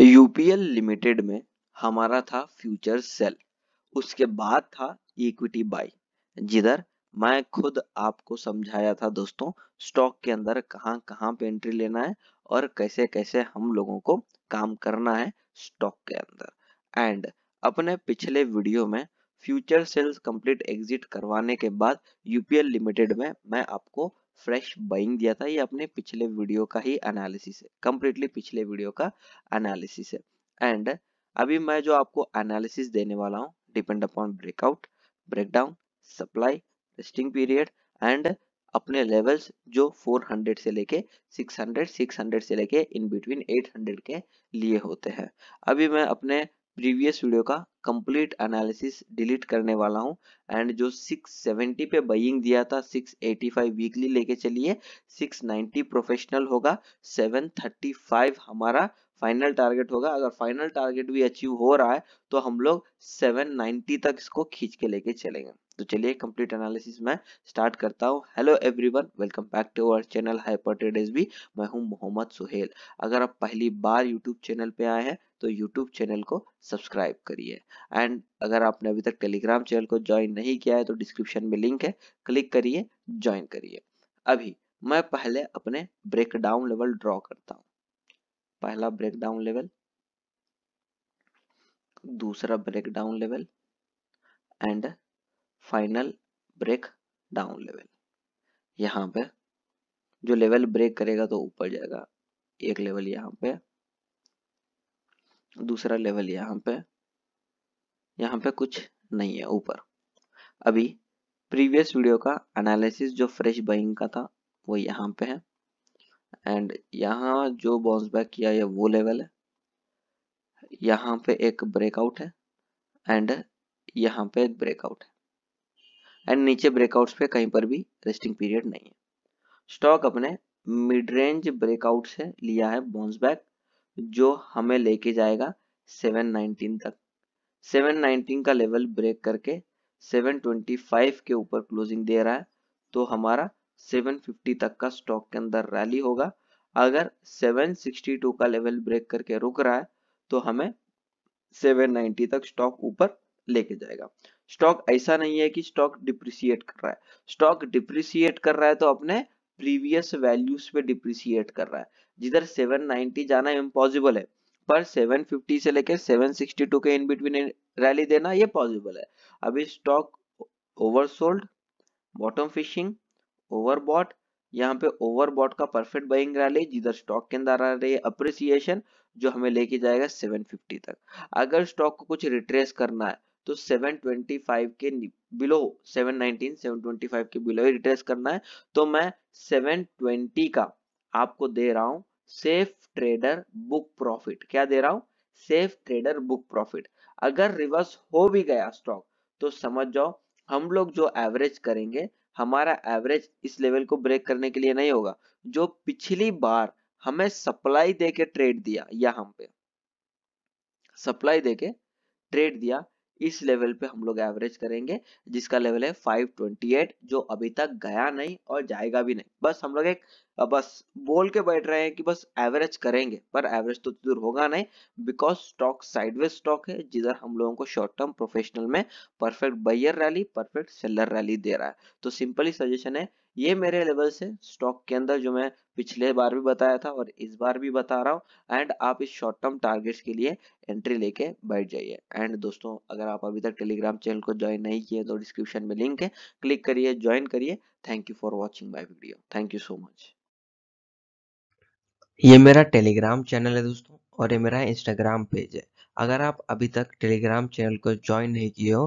UPL limited में हमारा था फ्यूचर सेल उसके बाद था इक्विटी बाई जिधर मैं खुद आपको समझाया था दोस्तों स्टॉक के अंदर कहां कहां पे एंट्री लेना है और कैसे कैसे हम लोगों को काम करना है स्टॉक के अंदर एंड अपने पिछले वीडियो में फ्यूचर सेल्स कंप्लीट एग्जिट करवाने के बाद यूपीएल लिमिटेड में मैं आपको फ्रेश बाइंग दिया था ये अपने पिछले वीडियो का ही एनालिसिस है कम्प्लीटली पिछले वीडियो का एनालिसिस है एंड अभी मैं जो आपको एनालिसिस देने वाला हूँ depend upon breakout breakdown supply testing period and अपने लेवल्स जो 400 से लेके 600 600 से लेके इन बिटवीन 800 के लिए होते हैं अभी मैं अपने प्रीवियस वीडियो का कंप्लीट एनालिसिस डिलीट करने वाला हूं एंड जो 670 पे बइंग दिया था 685 वीकली लेके चलिए 690 प्रोफेशनल होगा 735 हमारा फाइनल टारगेट होगा अगर फाइनल टारगेट भी अचीव हो रहा है तो हम लोग 790 तक इसको खींच के लेके चलेंगे तो चलिए कंप्लीट एनालिसिस मैं स्टार्ट करता हूँ hello everyone welcome back to our channel hyper trade मैं हूँ मोहम्मद सुहेल अगर आप पहली बार यूट्यूब चैनल पे आए हैं तो यूट्यूब चैनल को सब्सक्राइब करिए एंड अगर आपने अभी तक टेलीग्राम चैनल को ज्वाइन नहीं किया है तो डिस्क्रिप्शन में लिंक है क्लिक करिए ज्वाइन करिए अभी मैं पहले अपने ब्रेकडाउन लेवल ड्रॉ करता हूँ पहला ब्रेकडाउन लेवल दूसरा breakdown level and final breakdown level यहाँ पे जो लेवल ब्रेक करेगा तो ऊपर जाएगा एक लेवल यहाँ पे दूसरा लेवल यहाँ पे यहाँ पे कुछ नहीं है ऊपर अभी प्रीवियस वीडियो का एनालिसिस जो फ्रेश बाइंग का था वो यहाँ पे है एंड यहाँ जो बाउंस बैक किया है वो लेवल है यहाँ पे एक ब्रेकआउट है एंड यहाँ पे एक ब्रेकआउट है एंड नीचे ब्रेकआउट्स पे कहीं पर भी रेस्टिंग पीरियड नहीं है स्टॉक अपने मिड रेंज ब्रेकआउट से लिया है बॉन्स बैक जो हमें लेके जाएगा 719 तक 719 का लेवल ब्रेक करके 725 के ऊपर क्लोजिंग दे रहा है तो हमारा 750 तक का स्टॉक के अंदर रैली होगा अगर 762 का लेवल ब्रेक करके रुक रहा है तो हमें 790 तक स्टॉक ऊपर लेके जाएगा स्टॉक ऐसा नहीं है कि स्टॉक डिप्रिसिएट कर रहा है स्टॉक डिप्रिसिएट कर रहा है तो अपने प्रीवियस वैल्यूज पे डिप्रिसिएट कर रहा है जिधर 790 जाना इम्पॉसिबल है पर 750 से लेकर 762 के इन बिटवीन रैली देना ये पॉसिबल है अभी stock oversold bottom fishing overbought यहाँ पे ओवरबॉट का परफेक्ट बाइंग रैली जिधर स्टॉक के अंदर आ रही है अप्रिसिएशन जो हमें लेके जाएगा 750 तक अगर स्टॉक को कुछ रिट्रेस करना है तो 725 के बिलो 719 725 के बिलो रिट्रेस करना है तो मैं 720 का आपको दे रहा हूं सेफ ट्रेडर बुक प्रॉफिट क्या दे रहा हूं सेफ ट्रेडर बुक प्रॉफिट अगर रिवर्स हो भी गया स्टॉक तो समझ जाओ हम लोग जो एवरेज करेंगे हमारा एवरेज इस लेवल को ब्रेक करने के लिए नहीं होगा जो पिछली बार हमें सप्लाई देके ट्रेड दिया या हम पे सप्लाई देके ट्रेड दिया इस लेवल पे हम लोग एवरेज करेंगे जिसका लेवल है 528 जो अभी तक गया नहीं और जाएगा भी नहीं बस हम लोग एक बस बोल के बैठ रहे हैं कि बस एवरेज करेंगे पर एवरेज तो दूर होगा नहीं बिकॉज स्टॉक साइडवे स्टॉक है जिधर हम लोगों को शॉर्ट टर्म प्रोफेशनल में perfect buyer rally perfect seller rally दे रहा है तो सिंपली सजेशन है ये मेरे लेवल से स्टॉक के अंदर जो मैं पिछले बार भी बताया था और इस बार भी बता रहा हूँ एंड आप इस शॉर्ट टर्म टारगेट्स के लिए एंट्री लेके बैठ जाइए एंड दोस्तों अगर आप अभी तक टेलीग्राम चैनल को ज्वाइन नहीं किए तो डिस्क्रिप्शन में लिंक है क्लिक करिए ज्वाइन करिए thank you for watching my video thank you so much ये मेरा टेलीग्राम चैनल है दोस्तों और ये मेरा इंस्टाग्राम पेज है अगर आप अभी तक टेलीग्राम चैनल को ज्वाइन नहीं किए हो